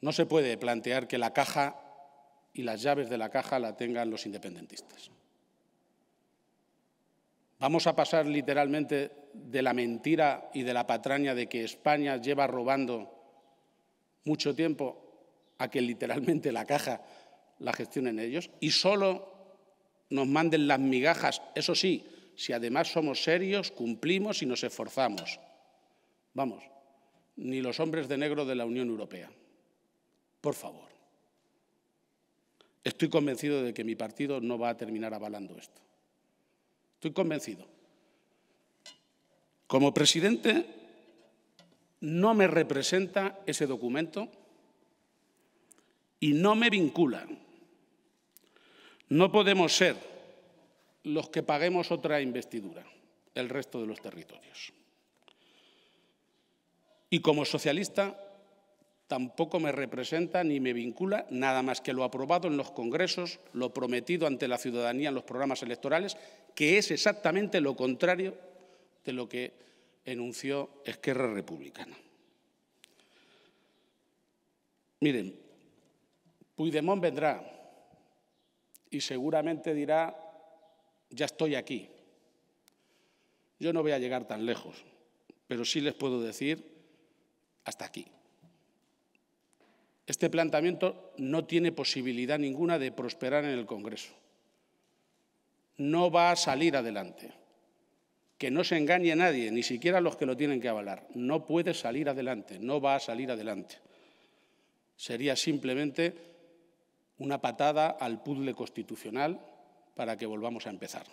No se puede plantear que la caja y las llaves de la caja la tengan los independentistas. Vamos a pasar literalmente de la mentira y de la patraña de que España lleva robando mucho tiempo a que literalmente la caja la gestionen ellos y solo nos manden las migajas, eso sí, si además somos serios, cumplimos y nos esforzamos. Vamos, ni los hombres de negro de la Unión Europea. Por favor. Estoy convencido de que mi partido no va a terminar avalando esto. Estoy convencido. Como presidente, no me representa ese documento y no me vincula. No podemos ser los que paguemos otra investidura, el resto de los territorios. Y como socialista tampoco me representa ni me vincula nada más que lo aprobado en los congresos, lo prometido ante la ciudadanía en los programas electorales, que es exactamente lo contrario de lo que enunció Esquerra Republicana. Miren, Puigdemont vendrá y seguramente dirá, ya estoy aquí. Yo no voy a llegar tan lejos, pero sí les puedo decir, hasta aquí. Este planteamiento no tiene posibilidad ninguna de prosperar en el Congreso. No va a salir adelante. Que no se engañe a nadie, ni siquiera a los que lo tienen que avalar. No puede salir adelante, no va a salir adelante. Sería simplemente una patada al puzzle constitucional para que volvamos a empezar.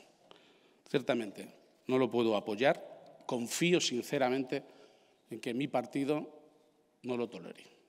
Ciertamente, no lo puedo apoyar. Confío sinceramente en que mi partido no lo tolere.